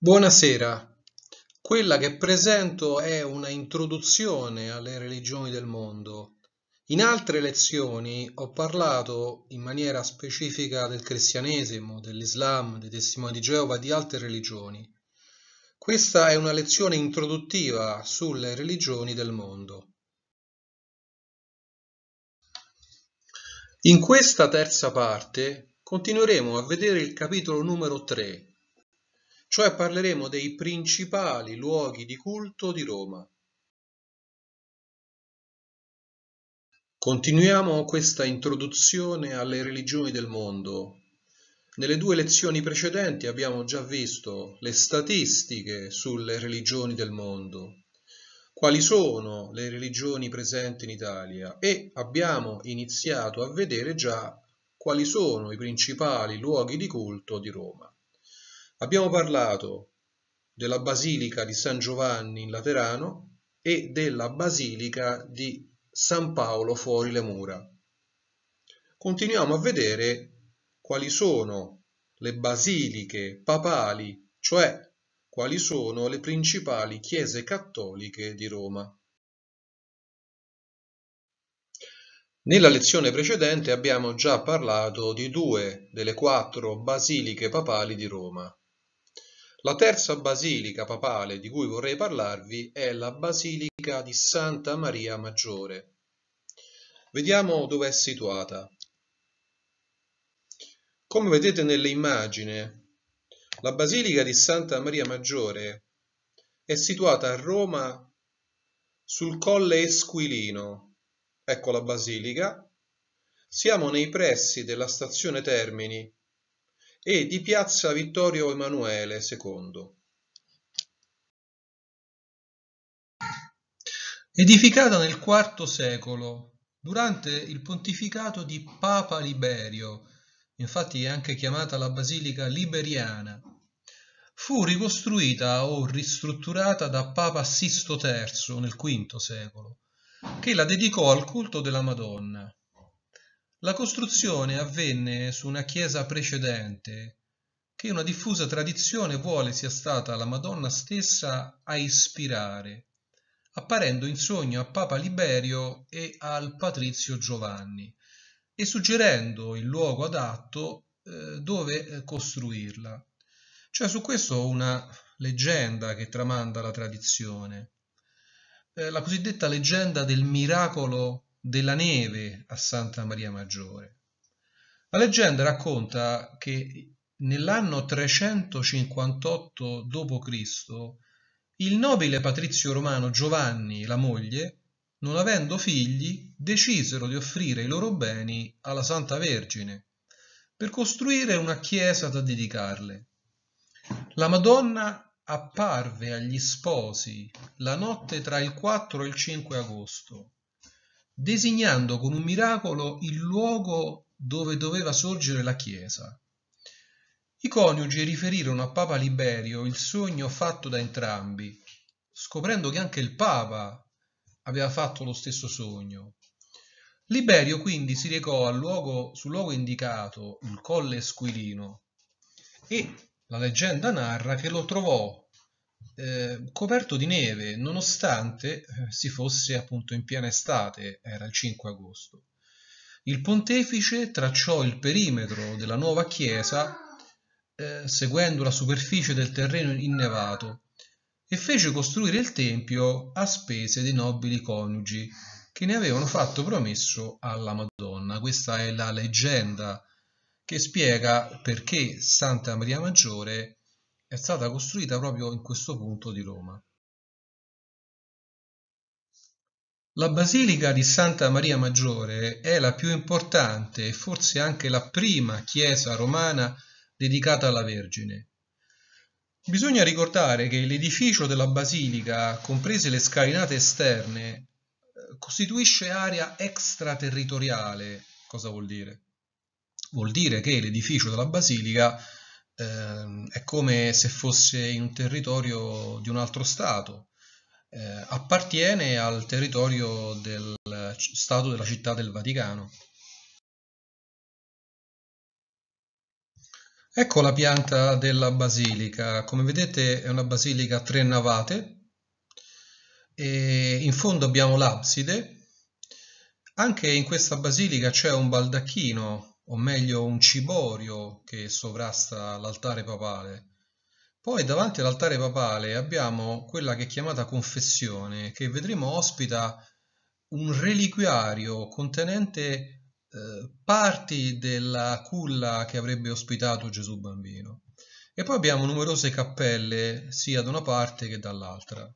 Buonasera, quella che presento è una introduzione alle religioni del mondo. In altre lezioni ho parlato in maniera specifica del cristianesimo, dell'Islam, dei testimoni di Geova e di altre religioni. Questa è una lezione introduttiva sulle religioni del mondo. In questa terza parte continueremo a vedere il capitolo numero 3 cioè parleremo dei principali luoghi di culto di Roma. Continuiamo questa introduzione alle religioni del mondo. Nelle due lezioni precedenti abbiamo già visto le statistiche sulle religioni del mondo, quali sono le religioni presenti in Italia e abbiamo iniziato a vedere già quali sono i principali luoghi di culto di Roma. Abbiamo parlato della Basilica di San Giovanni in Laterano e della Basilica di San Paolo fuori le mura. Continuiamo a vedere quali sono le basiliche papali, cioè quali sono le principali chiese cattoliche di Roma. Nella lezione precedente abbiamo già parlato di due delle quattro basiliche papali di Roma, la terza basilica papale di cui vorrei parlarvi è la Basilica di Santa Maria Maggiore. Vediamo dove è situata. Come vedete nell'immagine, la Basilica di Santa Maria Maggiore è situata a Roma sul Colle Esquilino. Ecco la basilica. Siamo nei pressi della stazione Termini e di piazza Vittorio Emanuele II. Edificata nel IV secolo, durante il pontificato di Papa Liberio, infatti è anche chiamata la Basilica Liberiana, fu ricostruita o ristrutturata da Papa Sisto III nel V secolo, che la dedicò al culto della Madonna. La costruzione avvenne su una chiesa precedente, che una diffusa tradizione vuole sia stata la Madonna stessa a ispirare, apparendo in sogno a Papa Liberio e al patrizio Giovanni, e suggerendo il luogo adatto eh, dove eh, costruirla. Cioè su questo una leggenda che tramanda la tradizione. Eh, la cosiddetta leggenda del miracolo della neve a Santa Maria Maggiore. La leggenda racconta che nell'anno 358 d.C. il nobile patrizio romano Giovanni e la moglie, non avendo figli, decisero di offrire i loro beni alla Santa Vergine per costruire una chiesa da dedicarle. La Madonna apparve agli sposi la notte tra il 4 e il 5 agosto designando con un miracolo il luogo dove doveva sorgere la chiesa. I coniugi riferirono a Papa Liberio il sogno fatto da entrambi, scoprendo che anche il Papa aveva fatto lo stesso sogno. Liberio quindi si recò luogo, sul luogo indicato, il Colle Esquilino, e la leggenda narra che lo trovò Ehm, coperto di neve, nonostante eh, si fosse appunto in piena estate, era il 5 agosto. Il pontefice tracciò il perimetro della nuova chiesa eh, seguendo la superficie del terreno innevato e fece costruire il tempio a spese dei nobili coniugi che ne avevano fatto promesso alla Madonna. Questa è la leggenda che spiega perché Santa Maria Maggiore è stata costruita proprio in questo punto di Roma. La Basilica di Santa Maria Maggiore è la più importante e forse anche la prima chiesa romana dedicata alla Vergine. Bisogna ricordare che l'edificio della basilica, comprese le scalinate esterne, eh, costituisce area extraterritoriale. Cosa vuol dire? Vuol dire che l'edificio della basilica eh, è come se fosse in un territorio di un altro Stato, eh, appartiene al territorio del Stato della città del Vaticano. Ecco la pianta della basilica, come vedete è una basilica a tre navate, e in fondo abbiamo l'abside, anche in questa basilica c'è un baldacchino o meglio un ciborio che sovrasta l'altare papale. Poi davanti all'altare papale abbiamo quella che è chiamata confessione, che vedremo ospita un reliquiario contenente eh, parti della culla che avrebbe ospitato Gesù bambino. E poi abbiamo numerose cappelle sia da una parte che dall'altra.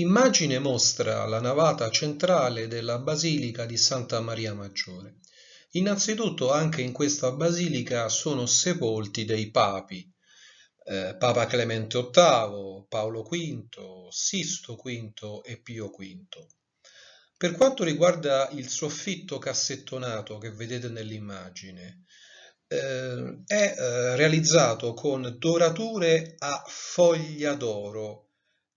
L'immagine mostra la navata centrale della Basilica di Santa Maria Maggiore. Innanzitutto anche in questa basilica sono sepolti dei papi, eh, Papa Clemente VIII, Paolo V, Sisto V e Pio V. Per quanto riguarda il soffitto cassettonato che vedete nell'immagine, eh, è eh, realizzato con dorature a foglia d'oro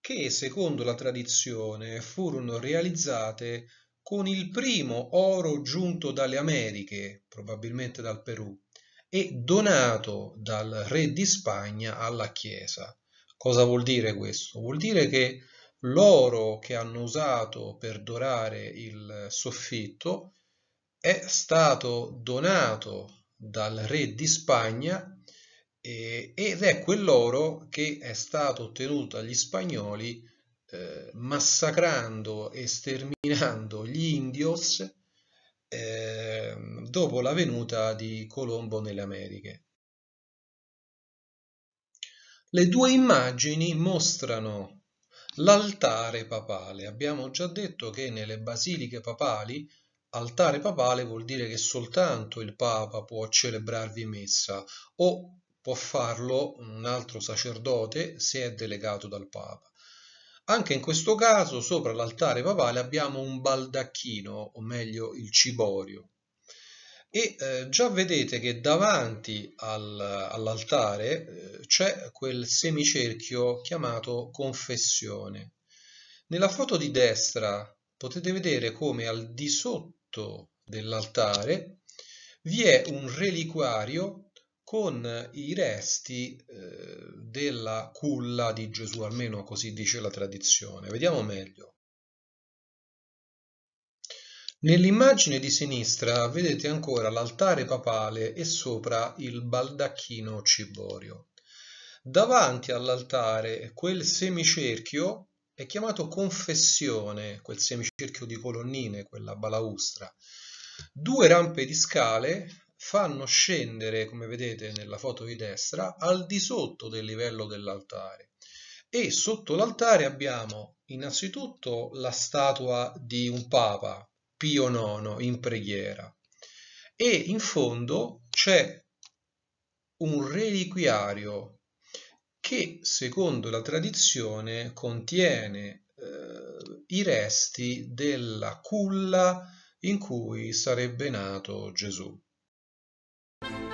che secondo la tradizione furono realizzate con il primo oro giunto dalle Americhe, probabilmente dal Perù, e donato dal re di Spagna alla Chiesa. Cosa vuol dire questo? Vuol dire che l'oro che hanno usato per dorare il soffitto è stato donato dal re di Spagna eh, ed è quell'oro che è stato ottenuto dagli spagnoli eh, massacrando e sterminando gli indios eh, dopo la venuta di Colombo nelle Americhe. Le due immagini mostrano l'altare papale. Abbiamo già detto che nelle basiliche papali altare papale vuol dire che soltanto il Papa può celebrarvi messa o può farlo un altro sacerdote se è delegato dal Papa. Anche in questo caso sopra l'altare papale abbiamo un baldacchino, o meglio il ciborio. E eh, già vedete che davanti al, all'altare eh, c'è quel semicerchio chiamato confessione. Nella foto di destra potete vedere come al di sotto dell'altare vi è un reliquario con i resti eh, della culla di Gesù, almeno così dice la tradizione. Vediamo meglio. Nell'immagine di sinistra vedete ancora l'altare papale e sopra il baldacchino ciborio. Davanti all'altare quel semicerchio è chiamato confessione, quel semicerchio di colonnine, quella balaustra. Due rampe di scale fanno scendere, come vedete nella foto di destra, al di sotto del livello dell'altare. E sotto l'altare abbiamo innanzitutto la statua di un papa, Pio IX, in preghiera. E in fondo c'è un reliquiario che, secondo la tradizione, contiene eh, i resti della culla in cui sarebbe nato Gesù. Thank you.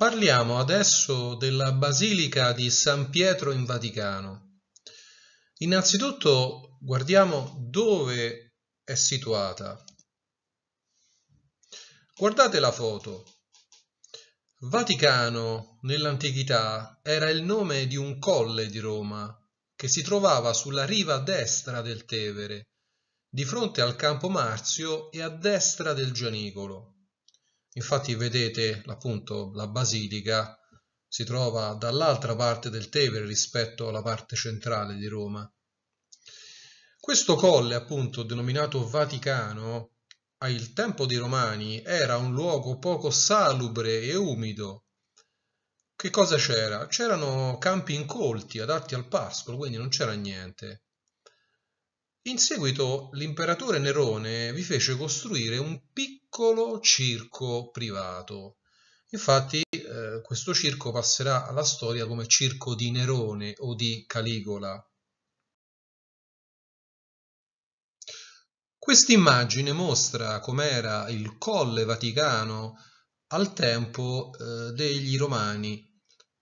Parliamo adesso della Basilica di San Pietro in Vaticano. Innanzitutto guardiamo dove è situata. Guardate la foto. Vaticano nell'antichità era il nome di un colle di Roma che si trovava sulla riva destra del Tevere, di fronte al Campo Marzio e a destra del Gianicolo. Infatti vedete appunto la basilica si trova dall'altra parte del Tevere rispetto alla parte centrale di Roma. Questo colle, appunto, denominato Vaticano, al tempo dei Romani era un luogo poco salubre e umido. Che cosa c'era? C'erano campi incolti adatti al pascolo, quindi non c'era niente. In seguito l'imperatore Nerone vi fece costruire un piccolo circo privato. Infatti eh, questo circo passerà alla storia come circo di Nerone o di Caligola. Quest'immagine mostra com'era il Colle Vaticano al tempo eh, degli Romani.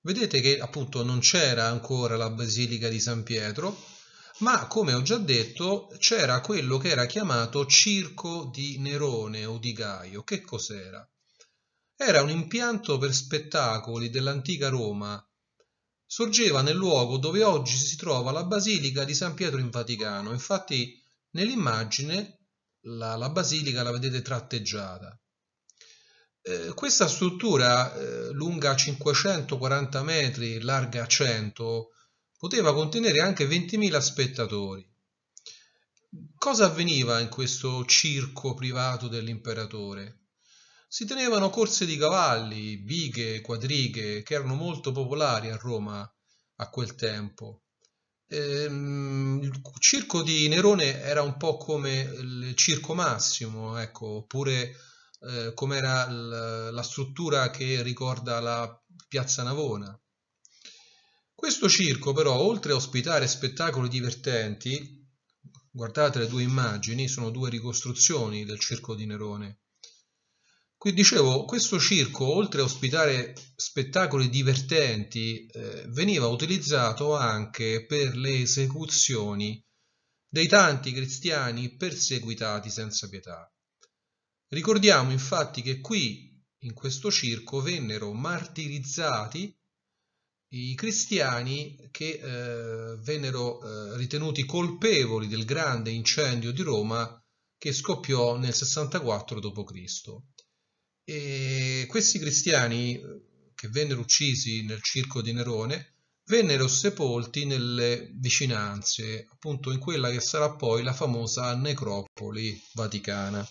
Vedete che appunto non c'era ancora la Basilica di San Pietro, ma come ho già detto c'era quello che era chiamato circo di Nerone o di Gaio. Che cos'era? Era un impianto per spettacoli dell'antica Roma. Sorgeva nel luogo dove oggi si trova la Basilica di San Pietro in Vaticano. Infatti nell'immagine la, la basilica la vedete tratteggiata. Eh, questa struttura, eh, lunga 540 metri, larga 100, poteva contenere anche 20.000 spettatori. Cosa avveniva in questo circo privato dell'imperatore? Si tenevano corse di cavalli, bighe, quadrighe, che erano molto popolari a Roma a quel tempo. Ehm, il circo di Nerone era un po' come il circo massimo, ecco, oppure eh, come era la struttura che ricorda la piazza Navona. Questo circo però, oltre a ospitare spettacoli divertenti, guardate le due immagini, sono due ricostruzioni del circo di Nerone. Qui dicevo, questo circo, oltre a ospitare spettacoli divertenti, eh, veniva utilizzato anche per le esecuzioni dei tanti cristiani perseguitati senza pietà. Ricordiamo infatti che qui, in questo circo, vennero martirizzati i cristiani che eh, vennero eh, ritenuti colpevoli del grande incendio di Roma che scoppiò nel 64 d.C. E questi cristiani eh, che vennero uccisi nel circo di Nerone vennero sepolti nelle vicinanze, appunto in quella che sarà poi la famosa necropoli vaticana.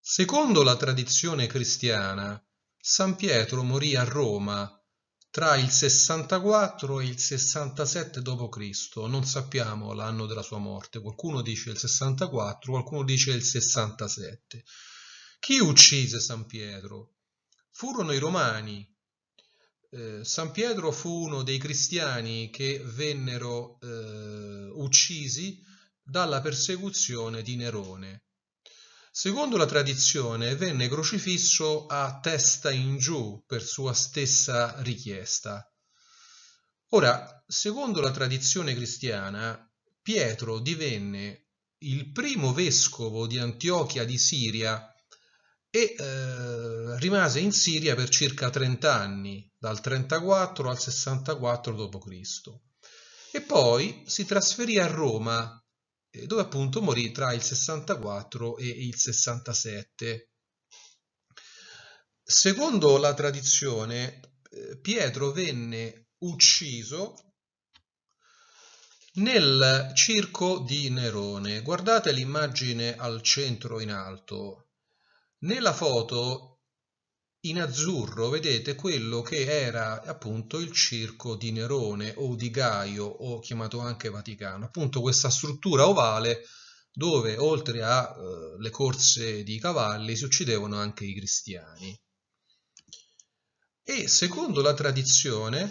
Secondo la tradizione cristiana, San Pietro morì a Roma tra il 64 e il 67 d.C. Non sappiamo l'anno della sua morte, qualcuno dice il 64, qualcuno dice il 67. Chi uccise San Pietro? Furono i romani. Eh, San Pietro fu uno dei cristiani che vennero eh, uccisi dalla persecuzione di Nerone. Secondo la tradizione venne crocifisso a testa in giù per sua stessa richiesta. Ora, secondo la tradizione cristiana, Pietro divenne il primo vescovo di Antiochia di Siria e eh, rimase in Siria per circa 30 anni, dal 34 al 64 d.C. E poi si trasferì a Roma eh, dove appunto morì tra il 64 e il 67. Secondo la tradizione, eh, Pietro venne ucciso nel circo di Nerone. Guardate l'immagine al centro in alto. Nella foto in azzurro vedete quello che era appunto il circo di Nerone o di Gaio o chiamato anche Vaticano, appunto questa struttura ovale dove oltre alle eh, corse di cavalli si uccidevano anche i cristiani. E secondo la tradizione,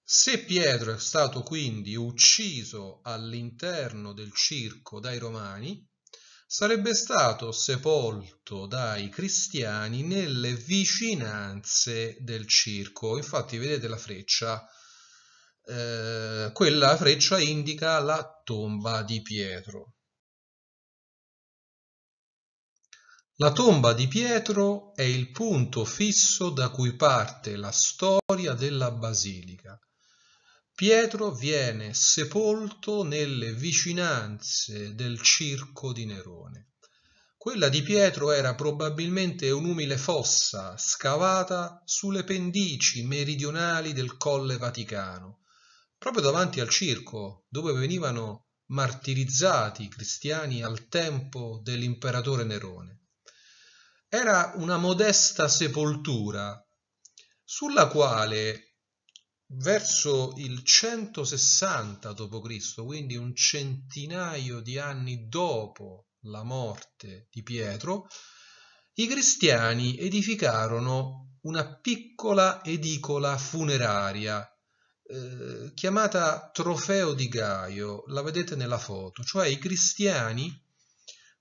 se Pietro è stato quindi ucciso all'interno del circo dai romani, sarebbe stato sepolto dai cristiani nelle vicinanze del circo. Infatti vedete la freccia, eh, quella freccia indica la tomba di Pietro. La tomba di Pietro è il punto fisso da cui parte la storia della basilica Pietro viene sepolto nelle vicinanze del circo di Nerone. Quella di Pietro era probabilmente un'umile fossa scavata sulle pendici meridionali del Colle Vaticano, proprio davanti al circo dove venivano martirizzati i cristiani al tempo dell'imperatore Nerone. Era una modesta sepoltura sulla quale verso il 160 d.C., quindi un centinaio di anni dopo la morte di Pietro, i cristiani edificarono una piccola edicola funeraria eh, chiamata Trofeo di Gaio, la vedete nella foto, cioè i cristiani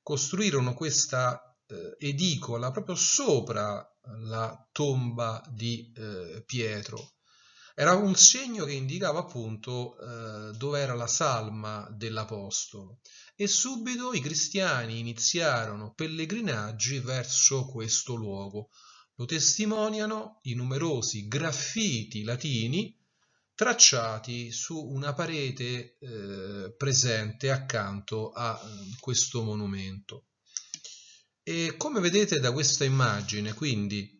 costruirono questa eh, edicola proprio sopra la tomba di eh, Pietro era un segno che indicava appunto eh, dove era la salma dell'Apostolo e subito i cristiani iniziarono pellegrinaggi verso questo luogo. Lo testimoniano i numerosi graffiti latini tracciati su una parete eh, presente accanto a eh, questo monumento. E come vedete da questa immagine, quindi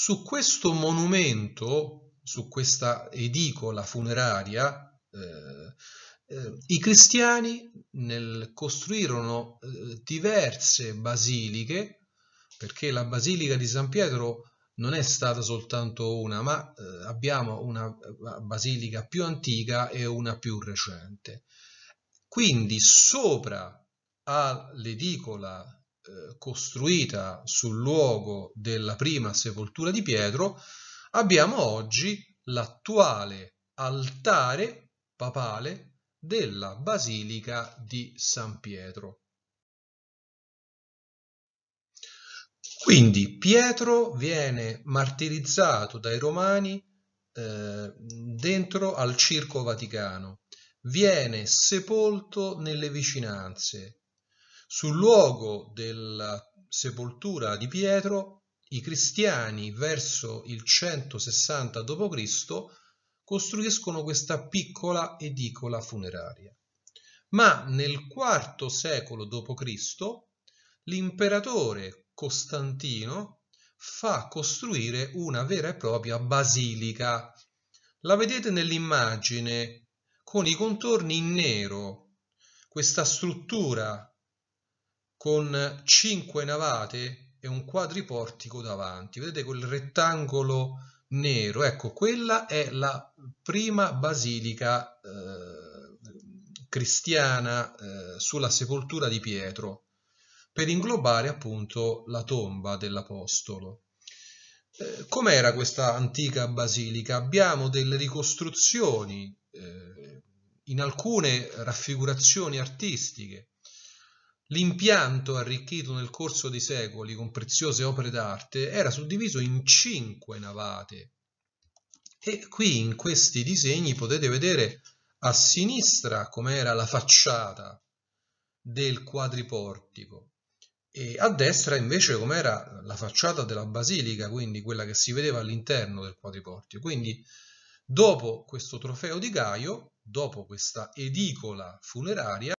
su questo monumento, su questa edicola funeraria, eh, eh, i cristiani nel, costruirono eh, diverse basiliche, perché la basilica di San Pietro non è stata soltanto una, ma eh, abbiamo una eh, basilica più antica e una più recente. Quindi sopra all'edicola eh, costruita sul luogo della prima sepoltura di Pietro, abbiamo oggi l'attuale altare papale della Basilica di San Pietro. Quindi Pietro viene martirizzato dai Romani eh, dentro al Circo Vaticano, viene sepolto nelle vicinanze, sul luogo della sepoltura di Pietro, i cristiani verso il 160 d.C. costruiscono questa piccola edicola funeraria. Ma nel IV secolo d.C. l'imperatore Costantino fa costruire una vera e propria basilica. La vedete nell'immagine con i contorni in nero. Questa struttura con cinque navate e un quadriportico davanti. Vedete quel rettangolo nero? Ecco, quella è la prima basilica eh, cristiana eh, sulla sepoltura di Pietro, per inglobare appunto la tomba dell'Apostolo. Eh, com'era questa antica basilica? Abbiamo delle ricostruzioni eh, in alcune raffigurazioni artistiche L'impianto, arricchito nel corso dei secoli con preziose opere d'arte, era suddiviso in cinque navate. E qui in questi disegni potete vedere a sinistra com'era la facciata del quadriportico e a destra invece com'era la facciata della basilica, quindi quella che si vedeva all'interno del quadriportico. Quindi dopo questo trofeo di Gaio, dopo questa edicola funeraria,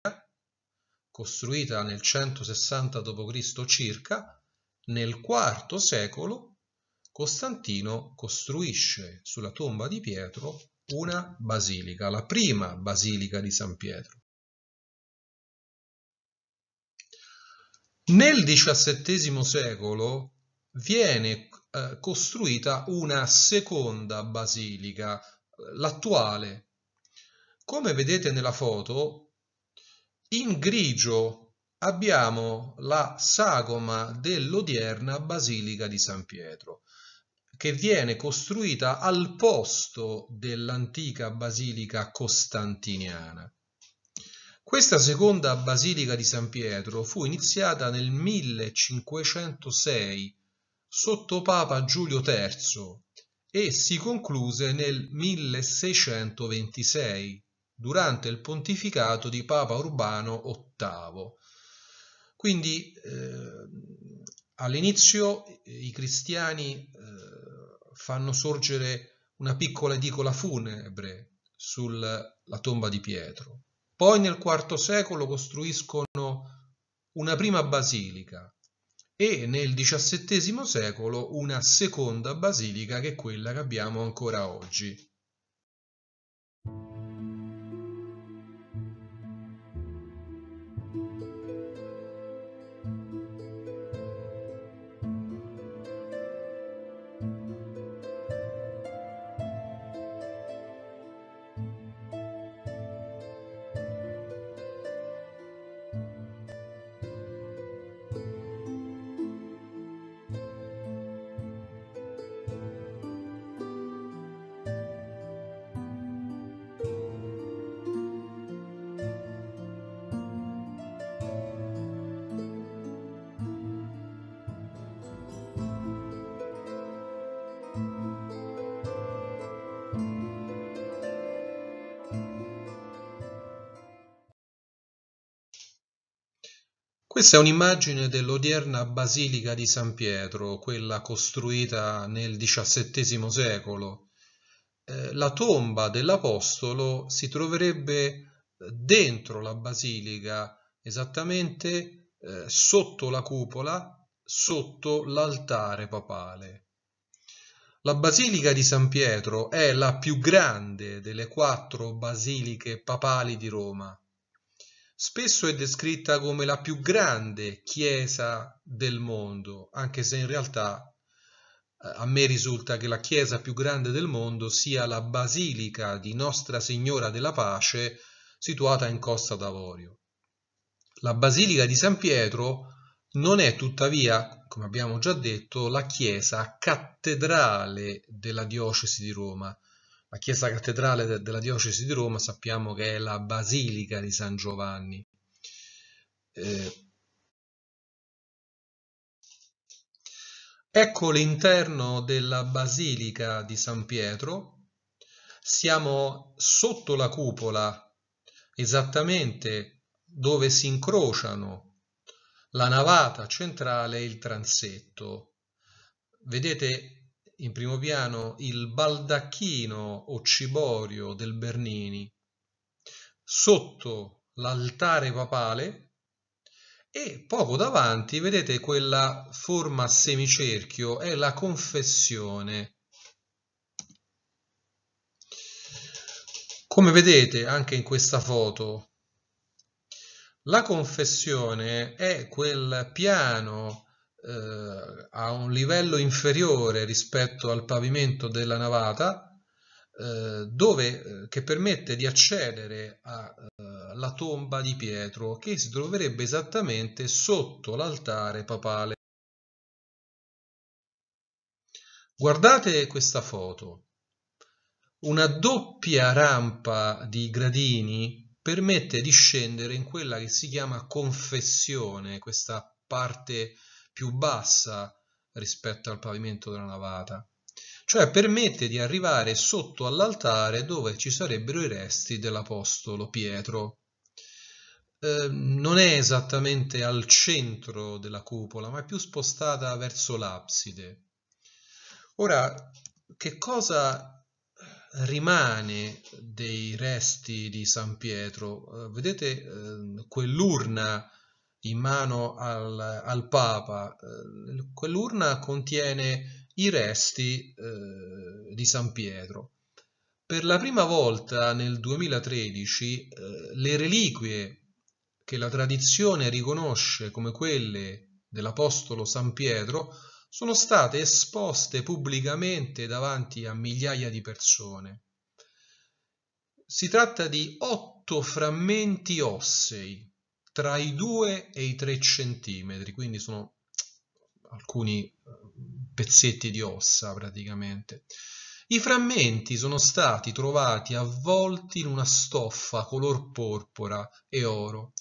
costruita nel 160 d.C. circa, nel IV secolo Costantino costruisce sulla tomba di Pietro una basilica, la prima basilica di San Pietro. Nel XVII secolo viene eh, costruita una seconda basilica, eh, l'attuale. Come vedete nella foto, in grigio abbiamo la sagoma dell'odierna Basilica di San Pietro, che viene costruita al posto dell'antica Basilica costantiniana. Questa seconda basilica di San Pietro fu iniziata nel 1506 sotto Papa Giulio III e si concluse nel 1626 durante il pontificato di Papa Urbano VIII. Quindi eh, all'inizio i cristiani eh, fanno sorgere una piccola edicola funebre sulla tomba di Pietro. Poi nel IV secolo costruiscono una prima basilica e nel XVII secolo una seconda basilica che è quella che abbiamo ancora oggi. Questa è un'immagine dell'odierna basilica di San Pietro, quella costruita nel XVII secolo. Eh, la tomba dell'Apostolo si troverebbe eh, dentro la basilica, esattamente eh, sotto la cupola, sotto l'altare papale. La Basilica di San Pietro è la più grande delle quattro basiliche papali di Roma Spesso è descritta come la più grande chiesa del mondo, anche se in realtà eh, a me risulta che la chiesa più grande del mondo sia la Basilica di Nostra Signora della Pace situata in Costa d'Avorio. La Basilica di San Pietro non è tuttavia, come abbiamo già detto, la chiesa cattedrale della diocesi di Roma, la chiesa cattedrale de della diocesi di Roma sappiamo che è la Basilica di San Giovanni. Eh, Ecco l'interno della Basilica di San Pietro. Siamo sotto la cupola, esattamente dove si incrociano la navata centrale e il transetto. Vedete in primo piano il baldacchino o ciborio del Bernini, sotto l'altare papale e poco davanti vedete quella forma a semicerchio, è la confessione. Come vedete anche in questa foto, la confessione è quel piano eh, a un livello inferiore rispetto al pavimento della navata, eh, dove, eh, che permette di accedere alla eh, tomba di Pietro, che si troverebbe esattamente sotto l'altare papale. Guardate questa foto. Una doppia rampa di gradini permette di scendere in quella che si chiama confessione, questa parte più bassa rispetto al pavimento della navata, cioè permette di arrivare sotto all'altare dove ci sarebbero i resti dell'Apostolo Pietro. Eh, non è esattamente al centro della cupola, ma è più spostata verso l'abside. Ora, che cosa rimane dei resti di San Pietro? Eh, vedete eh, quell'urna in mano al, al Papa, eh, quell'urna contiene i resti eh, di San Pietro. Per la prima volta nel 2013 eh, le reliquie che la tradizione riconosce come quelle dell'Apostolo San Pietro sono state esposte pubblicamente davanti a migliaia di persone. Si tratta di otto frammenti ossei tra i 2 e i 3 centimetri, quindi sono alcuni eh, pezzetti di ossa praticamente. I frammenti sono stati trovati avvolti in una stoffa color porpora e oro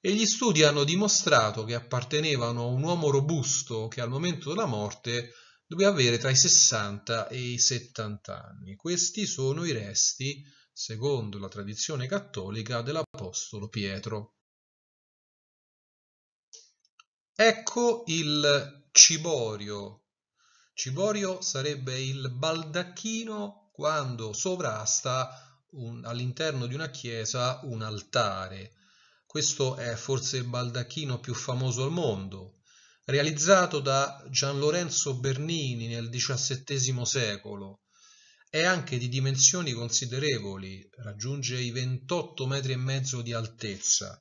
e gli studi hanno dimostrato che appartenevano a un uomo robusto che al momento della morte doveva avere tra i 60 e i 70 anni. Questi sono i resti, secondo la tradizione cattolica, dell'Apostolo Pietro. Ecco il ciborio. Ciborio sarebbe il baldacchino quando sovrasta all'interno di una chiesa un altare. Questo è forse il baldacchino più famoso al mondo, realizzato da Gian Lorenzo Bernini nel XVII secolo. È anche di dimensioni considerevoli, raggiunge i 28 metri e mezzo di altezza.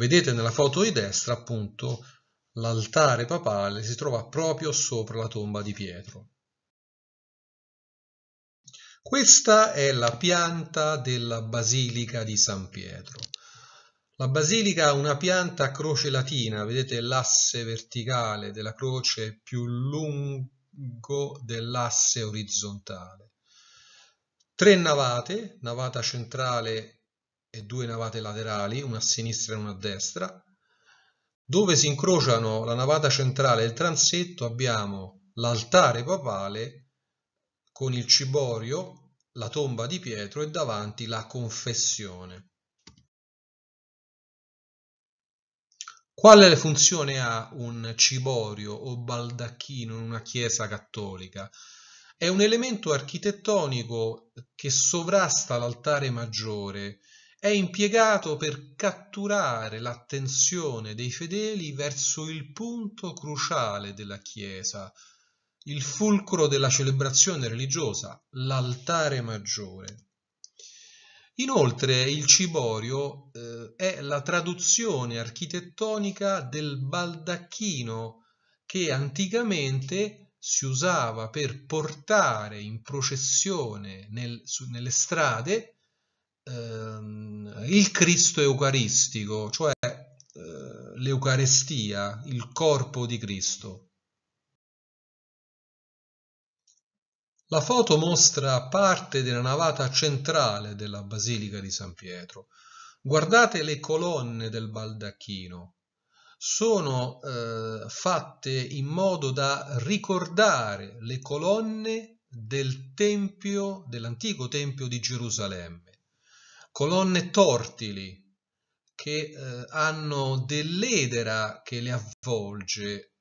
Vedete nella foto di destra appunto l'altare papale si trova proprio sopra la tomba di Pietro. Questa è la pianta della Basilica di San Pietro. La basilica ha una pianta a croce latina, vedete l'asse verticale della croce più lungo dell'asse orizzontale. Tre navate, navata centrale e due navate laterali, una a sinistra e una a destra. Dove si incrociano la navata centrale e il transetto abbiamo l'altare papale con il ciborio, la tomba di Pietro e davanti la confessione. Quale funzione ha un ciborio o baldacchino in una chiesa cattolica? È un elemento architettonico che sovrasta l'altare maggiore è impiegato per catturare l'attenzione dei fedeli verso il punto cruciale della Chiesa, il fulcro della celebrazione religiosa, l'altare maggiore. Inoltre il ciborio eh, è la traduzione architettonica del baldacchino che anticamente si usava per portare in processione nel, su, nelle strade ehm, il Cristo eucaristico, cioè eh, l'Eucarestia, il corpo di Cristo. La foto mostra parte della navata centrale della Basilica di San Pietro. Guardate le colonne del baldacchino. Sono eh, fatte in modo da ricordare le colonne del tempio, dell'antico tempio di Gerusalemme colonne tortili che eh, hanno dell'edera che le avvolge, eh,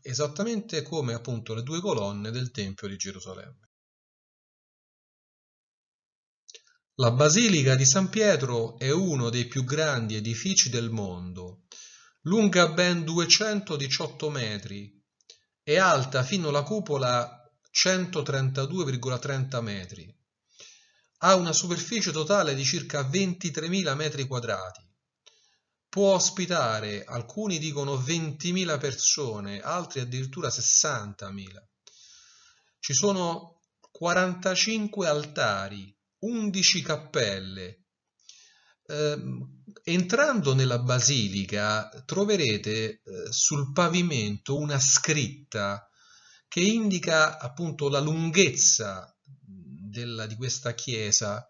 esattamente come appunto le due colonne del Tempio di Gerusalemme. La Basilica di San Pietro è uno dei più grandi edifici del mondo, lunga ben 218 metri e alta fino alla cupola 132,30 metri ha una superficie totale di circa 23.000 metri quadrati, può ospitare, alcuni dicono 20.000 persone, altri addirittura 60.000. Ci sono 45 altari, 11 cappelle. Ehm, entrando nella basilica troverete eh, sul pavimento una scritta che indica appunto la lunghezza della, di questa chiesa,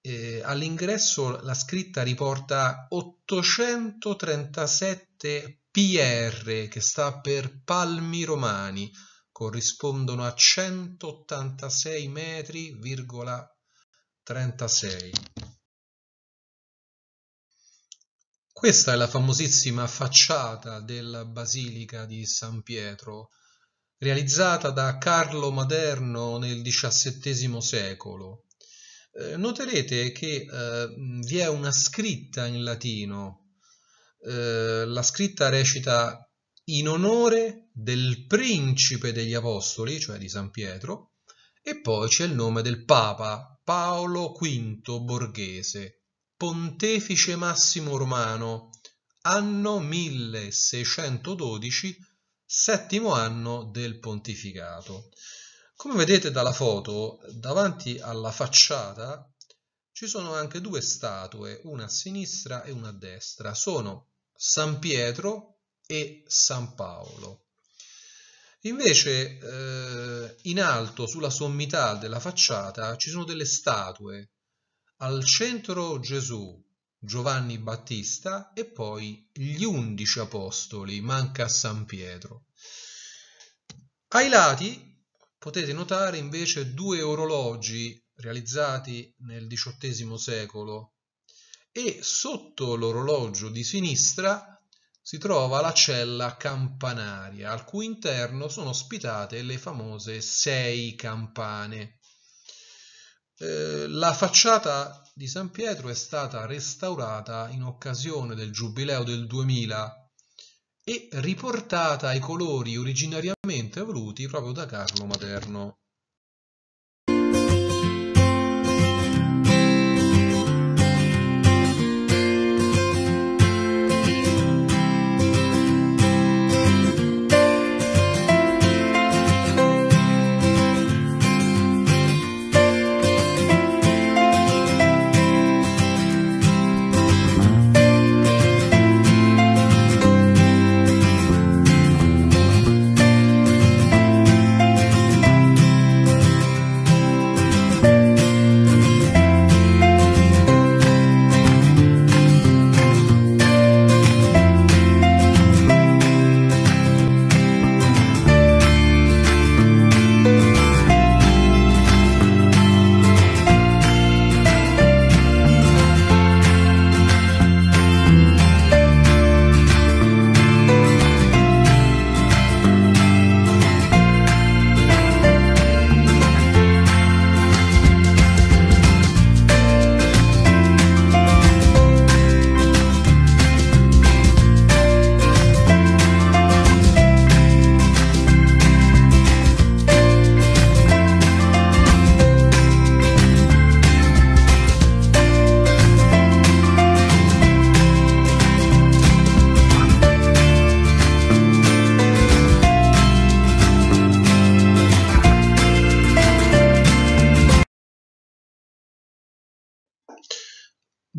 eh, all'ingresso la scritta riporta 837 PR, che sta per palmi romani, corrispondono a 186 metri, Questa è la famosissima facciata della Basilica di San Pietro, realizzata da Carlo Maderno nel XVII secolo. Eh, noterete che eh, vi è una scritta in latino. Eh, la scritta recita in onore del principe degli apostoli, cioè di San Pietro, e poi c'è il nome del Papa Paolo V Borghese, pontefice massimo romano, anno 1612 settimo anno del pontificato. Come vedete dalla foto, davanti alla facciata ci sono anche due statue, una a sinistra e una a destra. Sono San Pietro e San Paolo. Invece eh, in alto, sulla sommità della facciata, ci sono delle statue. Al centro Gesù, Giovanni Battista e poi gli undici apostoli, manca San Pietro. Ai lati potete notare invece due orologi realizzati nel XVIII secolo e sotto l'orologio di sinistra si trova la cella campanaria, al cui interno sono ospitate le famose sei campane. Eh, la facciata di San Pietro è stata restaurata in occasione del Giubileo del 2000 e riportata ai colori originariamente voluti proprio da Carlo Materno.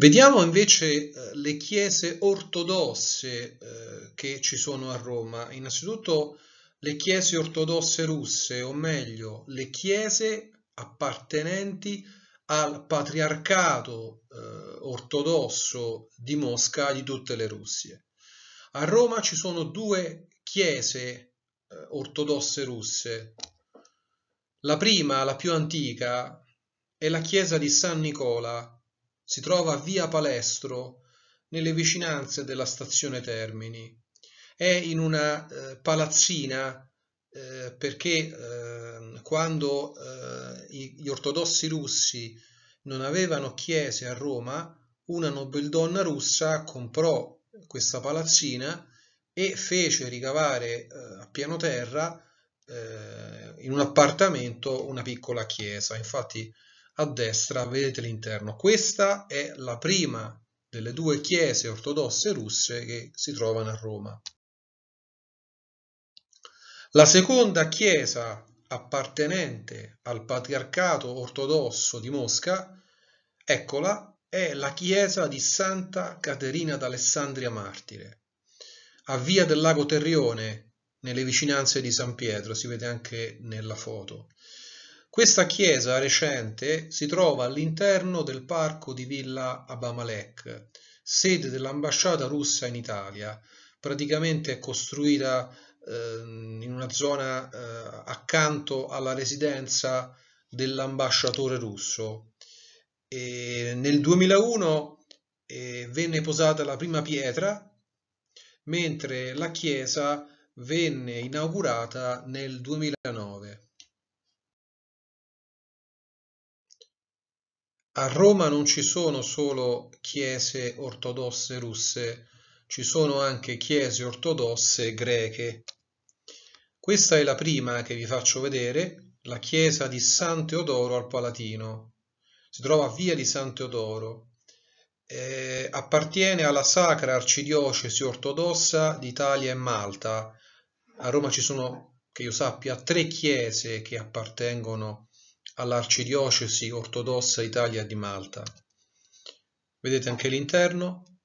Vediamo invece eh, le chiese ortodosse eh, che ci sono a Roma. Innanzitutto le chiese ortodosse russe, o meglio, le chiese appartenenti al patriarcato eh, ortodosso di Mosca di tutte le Russie. A Roma ci sono due chiese ortodosse russe. La prima, la più antica, è la chiesa di San Nicola, si trova a via Palestro, nelle vicinanze della stazione Termini. È in una eh, palazzina eh, perché ehm, eh, quando gli ortodossi russi non avevano chiese a Roma, una nobildonna russa comprò questa palazzina e fece ricavare eh, a piano terra eh, in un appartamento una piccola chiesa. Infatti a destra vedete l'interno. Questa è la prima delle due chiese ortodosse russe che si trovano a Roma. La seconda chiesa appartenente al patriarcato ortodosso di Mosca, eccola, è la chiesa di Santa Caterina d'Alessandria Martire. A via del lago Terrione, nelle vicinanze di San Pietro, si vede anche nella foto. Questa chiesa recente si trova all'interno del parco di Villa Abamalek, sede dell'ambasciata russa in Italia. Praticamente è costruita eh, in una zona eh, accanto alla residenza dell'ambasciatore russo. E nel 2001 eh, venne posata la prima pietra, mentre la chiesa venne inaugurata nel 2009. a Roma non ci sono solo chiese ortodosse russe, ci sono anche chiese ortodosse greche. Questa è la prima che vi faccio vedere, la chiesa di San Teodoro al Palatino. Si trova a via di San Teodoro. Eh, appartiene alla sacra arcidiocesi ortodossa d'Italia e Malta. A Roma ci sono, che io sappia, tre chiese che appartengono a all'arcidiocesi ortodossa Italia di Malta. Vedete anche l'interno.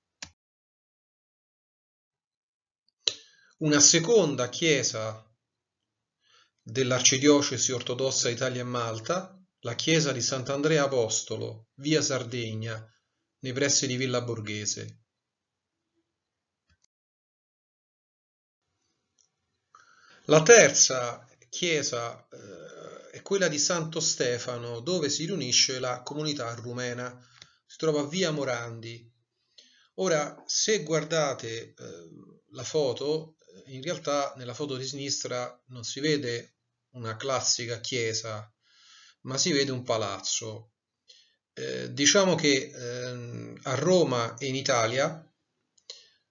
Una seconda chiesa dell'arcidiocesi ortodossa Italia e Malta, la chiesa di Sant'Andrea Apostolo, via Sardegna, nei pressi di Villa Borghese. La terza chiesa eh, è quella di Santo Stefano, dove si riunisce la comunità rumena. Si trova via Morandi. Ora, se guardate eh, la foto, eh, in realtà nella foto di sinistra non si vede una classica chiesa, ma si vede un palazzo. Eh, diciamo che eh, a Roma e in Italia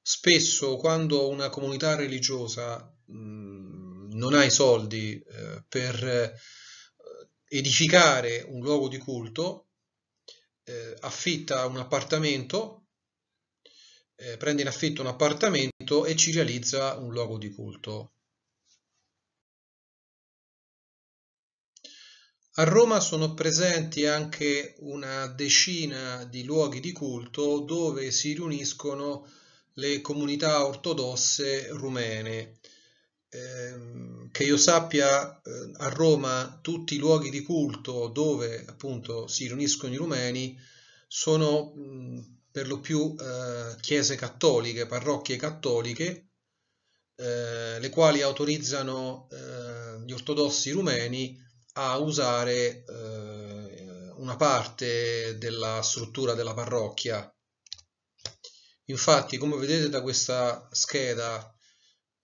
spesso quando una comunità religiosa mh, mm, non ha i soldi eh, per edificare un luogo di culto, eh, affitta un appartamento, eh, prende in affitto un appartamento e ci realizza un luogo di culto. A Roma sono presenti anche una decina di luoghi di culto dove si riuniscono le comunità ortodosse rumene Ehm, che io sappia eh, a Roma tutti i luoghi di culto dove appunto si riuniscono i rumeni sono per lo più eh, chiese cattoliche, parrocchie cattoliche, eh, le quali autorizzano gli ortodossi rumeni a usare una parte della struttura della parrocchia. Infatti, come vedete da questa scheda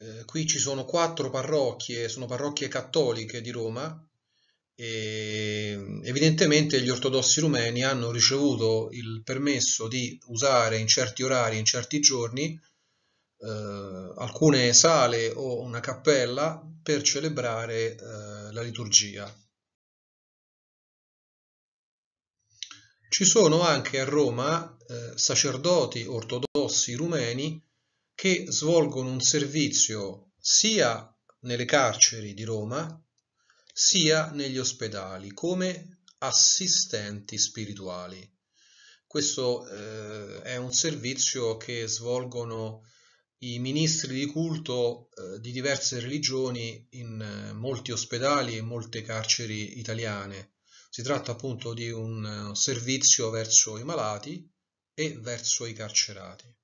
eh, qui ci sono quattro parrocchie, sono parrocchie cattoliche di Roma e evidentemente gli ortodossi rumeni hanno ricevuto il permesso di usare in certi orari, in certi giorni, eh, alcune sale o una cappella per celebrare eh, la liturgia. Ci sono anche a Roma eh, sacerdoti ortodossi rumeni che svolgono un servizio sia nelle carceri di Roma sia negli ospedali come assistenti spirituali. Questo eh, è un servizio che svolgono i ministri di culto eh, di diverse religioni in eh, molti ospedali e molte carceri italiane. Si tratta appunto di un eh, servizio verso i malati e verso i carcerati.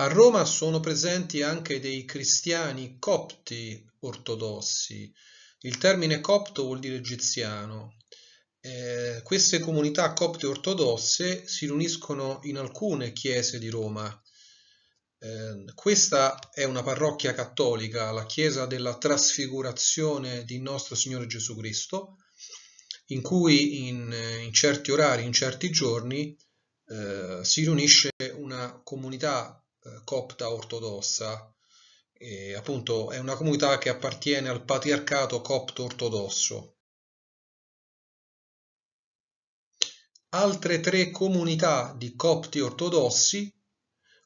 A Roma sono presenti anche dei cristiani copti ortodossi. Il termine copto vuol dire egiziano. Eh, queste comunità copte ortodosse si riuniscono in alcune chiese di Roma. Eh, questa è una parrocchia cattolica, la chiesa della trasfigurazione di nostro Signore Gesù Cristo, in cui in, in certi orari, in certi giorni, eh, si riunisce una comunità eh, copta ortodossa, e appunto è una comunità che appartiene al patriarcato copto ortodosso. Altre tre comunità di copti ortodossi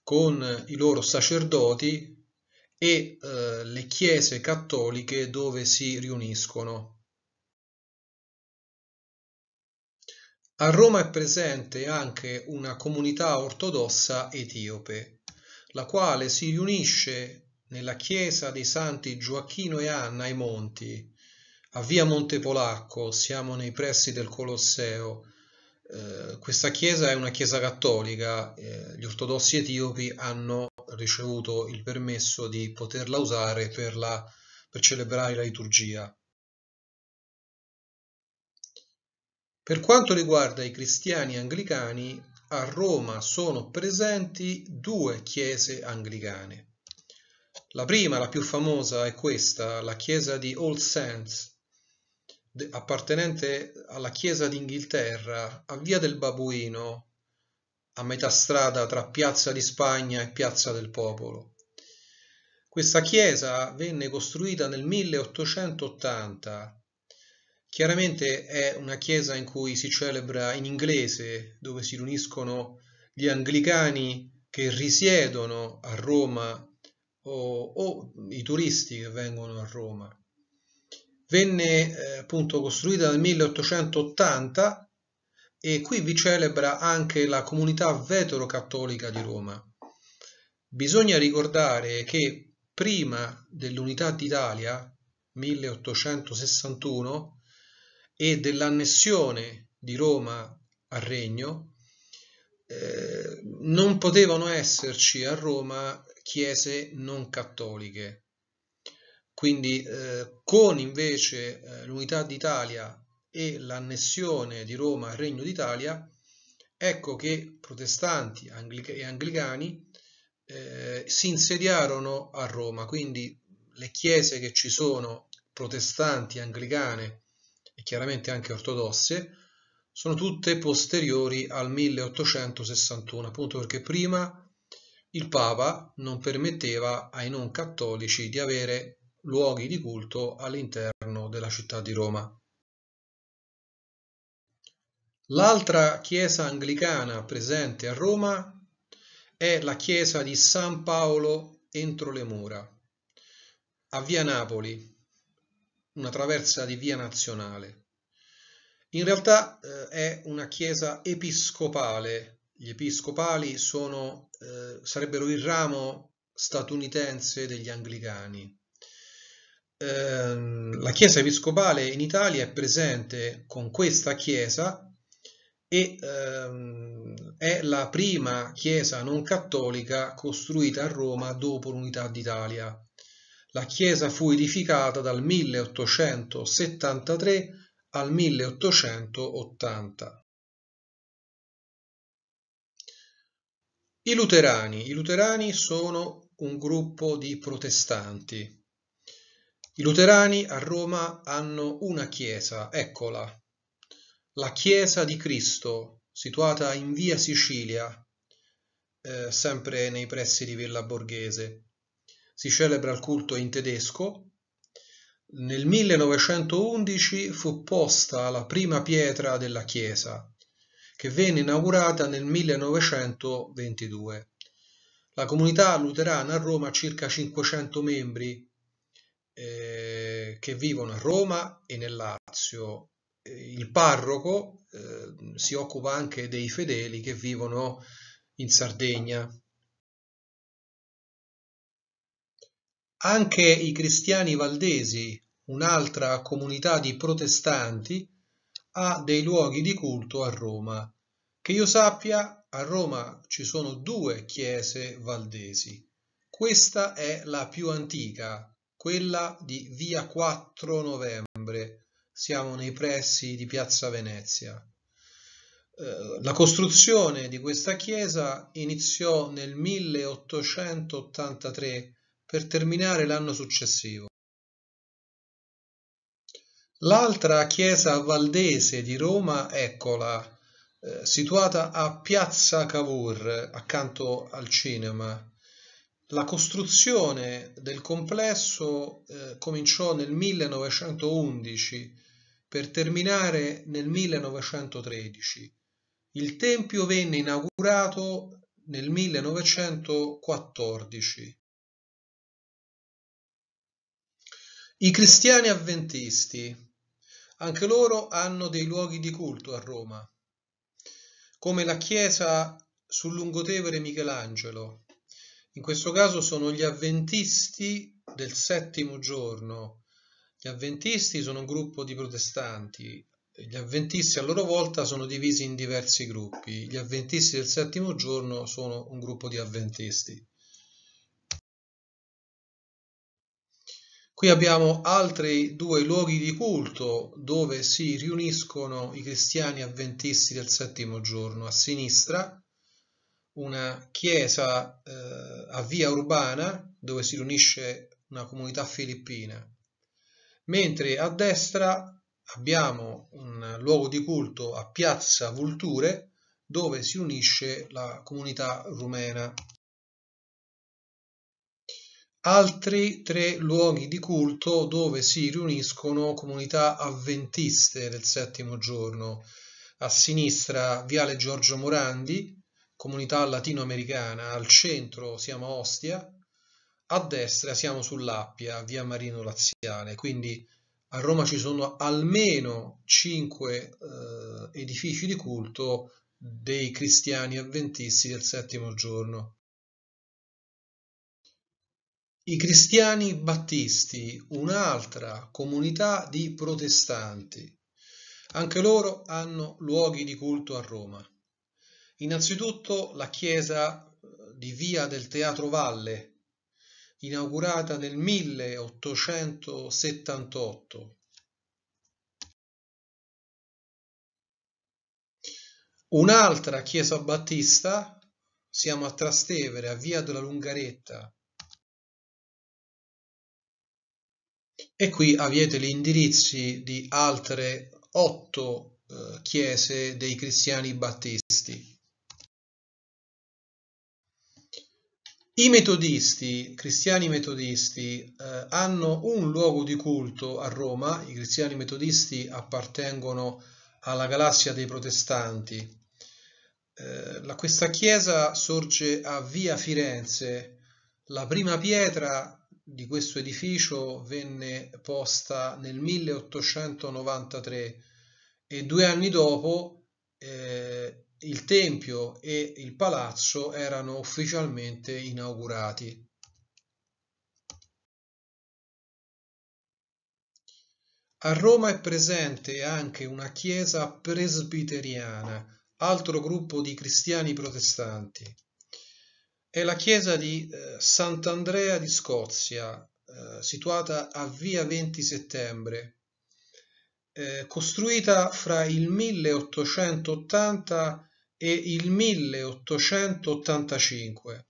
con i loro sacerdoti e eh, le chiese cattoliche dove si riuniscono. A Roma è presente anche una comunità ortodossa etiope la quale si riunisce nella chiesa dei santi Gioacchino e Anna ai Monti, a via Montepolacco, siamo nei pressi del Colosseo. Eh, questa chiesa è una chiesa cattolica, eh, gli ortodossi etiopi hanno ricevuto il permesso di poterla usare per, la, per celebrare la liturgia. Per quanto riguarda i cristiani anglicani, a Roma sono presenti due chiese anglicane. La prima, la più famosa, è questa, la chiesa di All Saints, appartenente alla chiesa d'Inghilterra, a via del Babuino, a metà strada tra Piazza di Spagna e Piazza del Popolo. Questa chiesa venne costruita nel 1880 Chiaramente è una chiesa in cui si celebra in inglese, dove si riuniscono gli anglicani che risiedono a Roma o, o i turisti che vengono a Roma. Venne eh, appunto costruita nel 1880 e qui vi celebra anche la comunità vetero-cattolica di Roma. Bisogna ricordare che prima dell'unità d'Italia, 1861, e dell'annessione di Roma al regno, eh, non potevano esserci a Roma chiese non cattoliche. Quindi eh, con invece eh, l'unità d'Italia e l'annessione di Roma al Regno d'Italia, ecco che protestanti e anglicani eh, si insediarono a Roma, quindi le chiese che ci sono protestanti anglicane chiaramente anche ortodosse, sono tutte posteriori al 1861, appunto perché prima il Papa non permetteva ai non cattolici di avere luoghi di culto all'interno della città di Roma. L'altra chiesa anglicana presente a Roma è la chiesa di San Paolo entro le mura, a via Napoli, una traversa di via nazionale. In realtà eh, è una chiesa episcopale. Gli episcopali sono, eh, sarebbero il ramo statunitense degli anglicani. Eh, la chiesa episcopale in Italia è presente con questa chiesa e ehm, è la prima chiesa non cattolica costruita a Roma dopo l'unità d'Italia. La chiesa fu edificata dal 1873 al 1880. I luterani. I luterani sono un gruppo di protestanti. I luterani a Roma hanno una chiesa, eccola, la Chiesa di Cristo, situata in via Sicilia, eh, sempre nei pressi di Villa Borghese si celebra il culto in tedesco. Nel 1911 fu posta la prima pietra della chiesa, che venne inaugurata nel 1922. La comunità luterana a Roma ha circa 500 membri eh, che vivono a Roma e nel Lazio. Eh, il parroco eh, si occupa anche dei fedeli che vivono in Sardegna. Anche i cristiani valdesi, un'altra comunità di protestanti, ha dei luoghi di culto a Roma. Che io sappia, a Roma ci sono due chiese valdesi. Questa è la più antica, quella di via 4 novembre. Siamo nei pressi di piazza Venezia. Eh, la costruzione di questa chiesa iniziò nel 1883 per terminare l'anno successivo. L'altra chiesa valdese di Roma è Cola, eh, situata a Piazza Cavour, accanto al cinema. La costruzione del complesso eh, cominciò nel 1911 per terminare nel 1913. Il tempio venne inaugurato nel 1914. I cristiani avventisti, anche loro hanno dei luoghi di culto a Roma, come la chiesa sul lungotevere Michelangelo. In questo caso sono gli avventisti del settimo giorno. Gli avventisti sono un gruppo di protestanti. Gli avventisti a loro volta sono divisi in diversi gruppi. Gli avventisti del settimo giorno sono un gruppo di avventisti. Qui abbiamo altri due luoghi di culto dove si riuniscono i cristiani avventisti del settimo giorno. A sinistra una chiesa eh, a via urbana dove si riunisce una comunità filippina, mentre a destra abbiamo un luogo di culto a piazza Vulture dove si unisce la comunità rumena altri tre luoghi di culto dove si riuniscono comunità avventiste del settimo giorno. A sinistra Viale Giorgio Morandi, comunità latinoamericana, al centro siamo a Ostia, a destra siamo sull'Appia, via Marino Laziale, quindi a Roma ci sono almeno cinque eh, edifici di culto dei cristiani avventisti del settimo giorno. I cristiani battisti, un'altra comunità di protestanti. Anche loro hanno luoghi di culto a Roma. Innanzitutto la chiesa eh, di Via del Teatro Valle, inaugurata nel 1878. Un'altra chiesa battista, siamo a Trastevere, a Via della Lungaretta, e qui avete gli indirizzi di altre otto eh, chiese dei cristiani battisti. I metodisti, cristiani metodisti, eh, hanno un luogo di culto a Roma, i cristiani metodisti appartengono alla galassia dei protestanti. Eh, la, questa chiesa sorge a via Firenze, la prima pietra di questo edificio venne posta nel 1893 e due anni dopo eh, il tempio e il palazzo erano ufficialmente inaugurati. A Roma è presente anche una chiesa presbiteriana, altro gruppo di cristiani protestanti è la chiesa di eh, Sant'Andrea di Scozia, eh, situata a via 20 settembre, eh, costruita fra il 1880 e il 1885.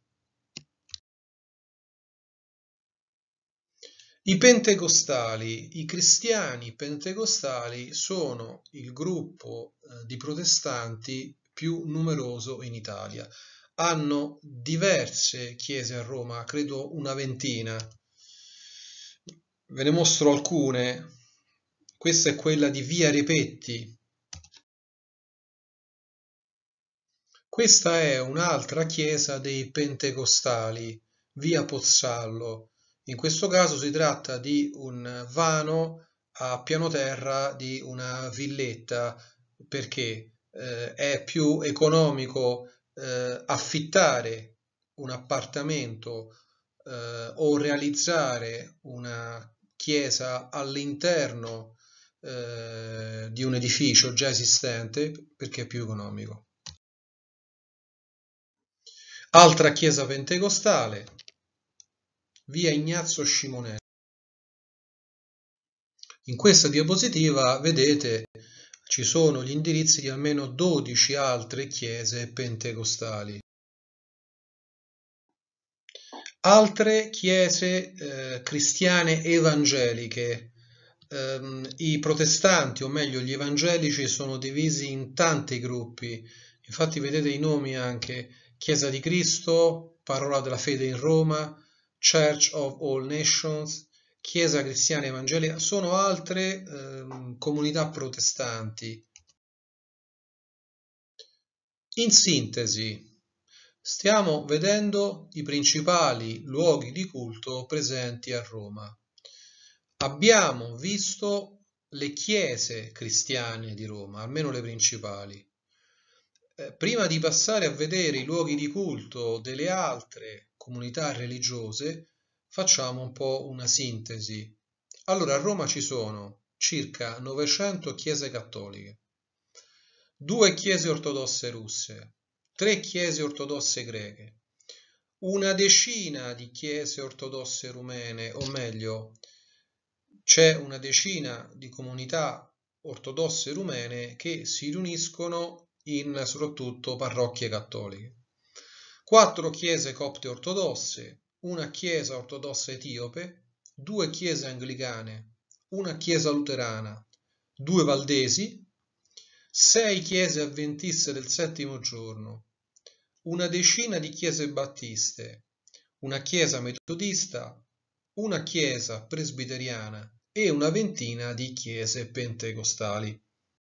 I pentecostali, i cristiani pentecostali sono il gruppo di protestanti più numeroso in Italia hanno diverse chiese a Roma, credo una ventina. Ve ne mostro alcune. Questa è quella di Via Repetti. Questa è un'altra chiesa dei pentecostali, Via Pozzallo. In questo caso si tratta di un vano a piano terra di una villetta perché eh, è più economico eh, affittare un appartamento eh, o realizzare una chiesa all'interno eh, di un edificio già esistente perché è più economico. Altra chiesa pentecostale, via Ignazio Scimonelli. In questa diapositiva vedete ci sono gli indirizzi di almeno 12 altre chiese pentecostali. Altre chiese eh, cristiane evangeliche. Ehm, I protestanti, o meglio gli evangelici, sono divisi in tanti gruppi. Infatti vedete i nomi anche Chiesa di Cristo, Parola della Fede in Roma, Church of All Nations, Chiesa cristiana evangelica, sono altre eh, comunità protestanti. In sintesi, stiamo vedendo i principali luoghi di culto presenti a Roma. Abbiamo visto le chiese cristiane di Roma, almeno le principali. Eh, prima di passare a vedere i luoghi di culto delle altre comunità religiose, facciamo un po' una sintesi. Allora, a Roma ci sono circa 900 chiese cattoliche, due chiese ortodosse russe, tre chiese ortodosse greche, una decina di chiese ortodosse rumene, o meglio, c'è una decina di comunità ortodosse rumene che si riuniscono in soprattutto parrocchie cattoliche. Quattro chiese copte ortodosse, una chiesa ortodossa etiope, due chiese anglicane, una chiesa luterana, due valdesi, sei chiese avventiste del settimo giorno, una decina di chiese battiste, una chiesa metodista, una chiesa presbiteriana e una ventina di chiese pentecostali.